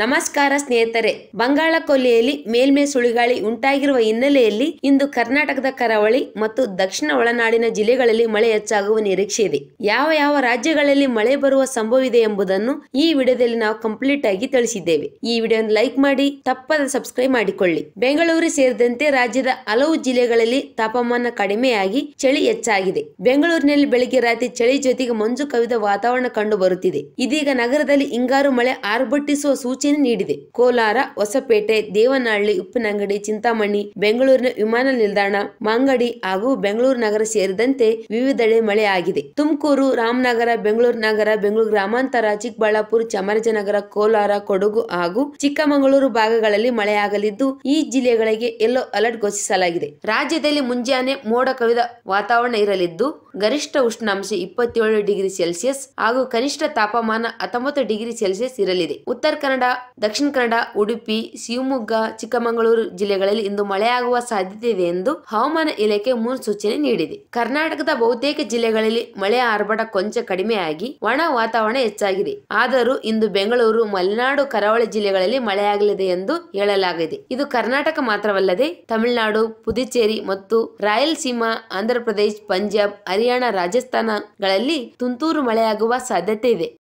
ನಮಸ್ಕಾರ ಸ್ನೇಹಿತರೆ ಬಂಗಾಳ ಕೊಲ್ಲಿಯಲ್ಲಿ ಮೇಲ್ಮೆ ಸುಳಿಗಾಳಿ ಉಂಟಾಗಿರುವ ಹಿನ್ನೆಲೆಯಲ್ಲಿ ಇಂದು ಕರ್ನಾಟಕದ ಕರಾವಳಿ ಮತ್ತು ದಕ್ಷಿಣ ಒಳನಾಡಿನ ಜಿಲ್ಲೆಗಳಲ್ಲಿ ಮಳೆ ಹೆಚ್ಚಾಗುವ ನಿರೀಕ್ಷೆ ಇದೆ ಯಾವ ಯಾವ ರಾಜ್ಯಗಳಲ್ಲಿ ಮಳೆ ಬರುವ ಸಂಭವವಿದೆ ಎಂಬುದನ್ನು ಈ ವಿಡಿಯೋದಲ್ಲಿ ನಾವು ಕಂಪ್ಲೀಟ್ ಆಗಿ ತಿಳಿಸಿದ್ದೇವೆ ಈ ವಿಡಿಯೋ ಲೈಕ್ ಮಾಡಿ ತಪ್ಪದ ಸಬ್ಸ್ಕ್ರೈಬ್ ಮಾಡಿಕೊಳ್ಳಿ ಬೆಂಗಳೂರು ಸೇರಿದಂತೆ ರಾಜ್ಯದ ಹಲವು ಜಿಲ್ಲೆಗಳಲ್ಲಿ ತಾಪಮಾನ ಕಡಿಮೆಯಾಗಿ ಚಳಿ ಹೆಚ್ಚಾಗಿದೆ ಬೆಂಗಳೂರಿನಲ್ಲಿ ಬೆಳಗ್ಗೆ ರಾತ್ರಿ ಚಳಿ ಜೊತೆಗೆ ಮಂಜು ಕವಿದ ವಾತಾವರಣ ಕಂಡು ಬರುತ್ತಿದೆ ಇದೀಗ ನಗರದಲ್ಲಿ ಹಿಂಗಾರು ಮಳೆ ಆರ್ಭಟಿಸುವ ಸೂಚನೆ ನೀಡಿದೆ ಕೋಲಾರ ಹೊಸಪೇಟೆ ದೇವನಹಳ್ಳಿ ಉಪ್ಪಿನಂಗಡಿ ಚಿಂತಾಮಣಿ ಬೆಂಗಳೂರಿನ ವಿಮಾನ ನಿಲ್ದಾಣ ಮಾಂಗಡಿ ಹಾಗೂ ಬೆಂಗಳೂರು ನಗರ ಸೇರಿದಂತೆ ವಿವಿಧೆಡೆ ಮಳೆಯಾಗಿದೆ ತುಮಕೂರು ರಾಮನಗರ ಬೆಂಗಳೂರು ನಗರ ಬೆಂಗಳೂರು ಗ್ರಾಮಾಂತರ ಚಿಕ್ಕಬಳ್ಳಾಪುರ ಚಾಮರಾಜನಗರ ಕೋಲಾರ ಕೊಡಗು ಹಾಗೂ ಚಿಕ್ಕಮಗಳೂರು ಭಾಗಗಳಲ್ಲಿ ಮಳೆಯಾಗಲಿದ್ದು ಈ ಜಿಲ್ಲೆಗಳಿಗೆ ಯೆಲ್ಲೋ ಅಲರ್ಟ್ ಘೋಷಿಸಲಾಗಿದೆ ರಾಜ್ಯದಲ್ಲಿ ಮುಂಜಾನೆ ಮೋಡ ಕವಿದ ವಾತಾವರಣ ಇರಲಿದ್ದು ಗರಿಷ್ಠ ಉಷ್ಣಾಂಶ ಇಪ್ಪತ್ತೇಳು ಡಿಗ್ರಿ ಸೆಲ್ಸಿಯಸ್ ಹಾಗೂ ಕನಿಷ್ಠ ತಾಪಮಾನ ಹತ್ತೊಂಬತ್ತು ಡಿಗ್ರಿ ಸೆಲ್ಸಿಯಸ್ ಇರಲಿದೆ ಉತ್ತರ ಕನ್ನಡ ದಕ್ಷಿಣ ಕನ್ನಡ ಉಡುಪಿ ಶಿವಮೊಗ್ಗ ಚಿಕ್ಕಮಗಳೂರು ಜಿಲ್ಲೆಗಳಲ್ಲಿ ಇಂದು ಮಳೆಯಾಗುವ ಸಾಧ್ಯತೆ ಇದೆ ಎಂದು ಹವಾಮಾನ ಇಲಾಖೆ ಮುನ್ಸೂಚನೆ ನೀಡಿದೆ ಕರ್ನಾಟಕದ ಬಹುತೇಕ ಜಿಲ್ಲೆಗಳಲ್ಲಿ ಮಳೆಯ ಆರ್ಭಟ ಕೊಂಚ ಕಡಿಮೆಯಾಗಿ ಒಣ ವಾತಾವರಣ ಹೆಚ್ಚಾಗಿದೆ ಆದರೂ ಇಂದು ಬೆಂಗಳೂರು ಮಲೆನಾಡು ಕರಾವಳಿ ಜಿಲ್ಲೆಗಳಲ್ಲಿ ಮಳೆಯಾಗಲಿದೆ ಎಂದು ಹೇಳಲಾಗಿದೆ ಇದು ಕರ್ನಾಟಕ ಮಾತ್ರವಲ್ಲದೆ ತಮಿಳುನಾಡು ಪುದುಚೇರಿ ಮತ್ತು ರಾಯಲಸೀಮಾ ಆಂಧ್ರಪ್ರದೇಶ್ ಪಂಜಾಬ್ ಹರಿಯಾಣ ರಾಜಸ್ಥಾನಗಳಲ್ಲಿ ತುಂತುರು ಮಳೆಯಾಗುವ ಸಾಧ್ಯತೆ ಇದೆ